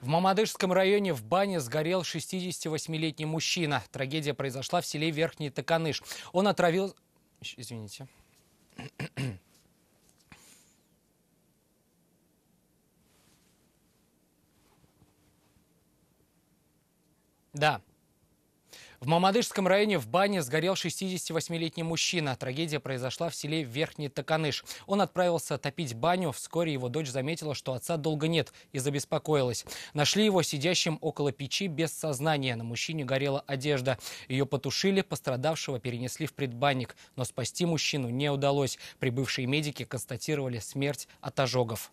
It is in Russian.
В Мамадышском районе в бане сгорел 68-летний мужчина. Трагедия произошла в селе Верхний Токаныш. Он отравил... Извините. Да, в Мамадышском районе в бане сгорел 68-летний мужчина. Трагедия произошла в селе Верхний Токаныш. Он отправился топить баню. Вскоре его дочь заметила, что отца долго нет и забеспокоилась. Нашли его сидящим около печи без сознания. На мужчине горела одежда. Ее потушили, пострадавшего перенесли в предбанник. Но спасти мужчину не удалось. Прибывшие медики констатировали смерть от ожогов.